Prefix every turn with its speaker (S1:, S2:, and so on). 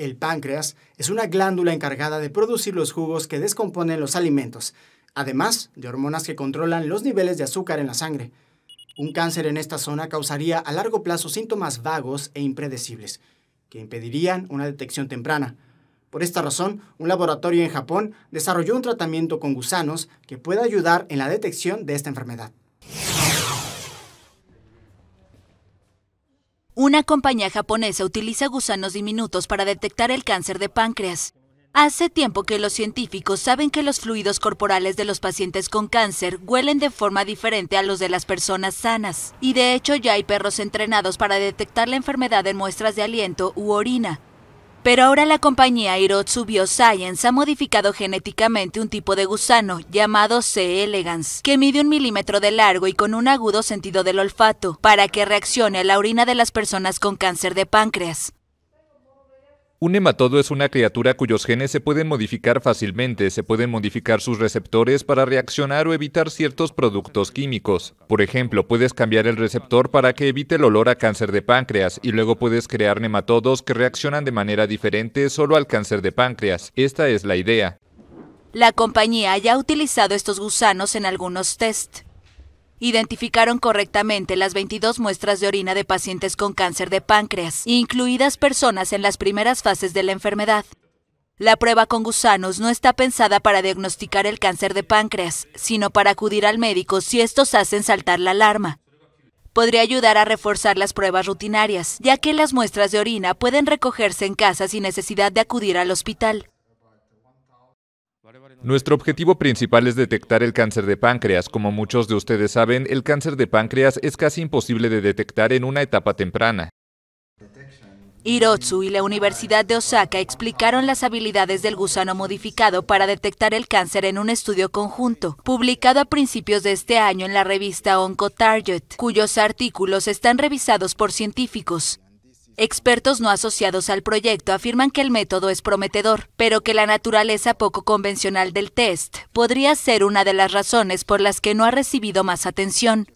S1: El páncreas es una glándula encargada de producir los jugos que descomponen los alimentos, además de hormonas que controlan los niveles de azúcar en la sangre. Un cáncer en esta zona causaría a largo plazo síntomas vagos e impredecibles, que impedirían una detección temprana. Por esta razón, un laboratorio en Japón desarrolló un tratamiento con gusanos que puede ayudar en la detección de esta enfermedad.
S2: Una compañía japonesa utiliza gusanos diminutos para detectar el cáncer de páncreas. Hace tiempo que los científicos saben que los fluidos corporales de los pacientes con cáncer huelen de forma diferente a los de las personas sanas, y de hecho ya hay perros entrenados para detectar la enfermedad en muestras de aliento u orina. Pero ahora la compañía Hirotsu Bioscience ha modificado genéticamente un tipo de gusano llamado C. elegans, que mide un milímetro de largo y con un agudo sentido del olfato, para que reaccione a la orina de las personas con cáncer de páncreas.
S3: Un nematodo es una criatura cuyos genes se pueden modificar fácilmente, se pueden modificar sus receptores para reaccionar o evitar ciertos productos químicos. Por ejemplo, puedes cambiar el receptor para que evite el olor a cáncer de páncreas y luego puedes crear nematodos que reaccionan de manera diferente solo al cáncer de páncreas. Esta es la idea.
S2: La compañía ya ha utilizado estos gusanos en algunos tests identificaron correctamente las 22 muestras de orina de pacientes con cáncer de páncreas, incluidas personas en las primeras fases de la enfermedad. La prueba con gusanos no está pensada para diagnosticar el cáncer de páncreas, sino para acudir al médico si estos hacen saltar la alarma. Podría ayudar a reforzar las pruebas rutinarias, ya que las muestras de orina pueden recogerse en casa sin necesidad de acudir al hospital.
S3: Nuestro objetivo principal es detectar el cáncer de páncreas. Como muchos de ustedes saben, el cáncer de páncreas es casi imposible de detectar en una etapa temprana. Hirotsu y
S2: la Universidad de Osaka explicaron las habilidades del gusano modificado para detectar el cáncer en un estudio conjunto, publicado a principios de este año en la revista OncoTarget, cuyos artículos están revisados por científicos. Expertos no asociados al proyecto afirman que el método es prometedor, pero que la naturaleza poco convencional del test podría ser una de las razones por las que no ha recibido más atención.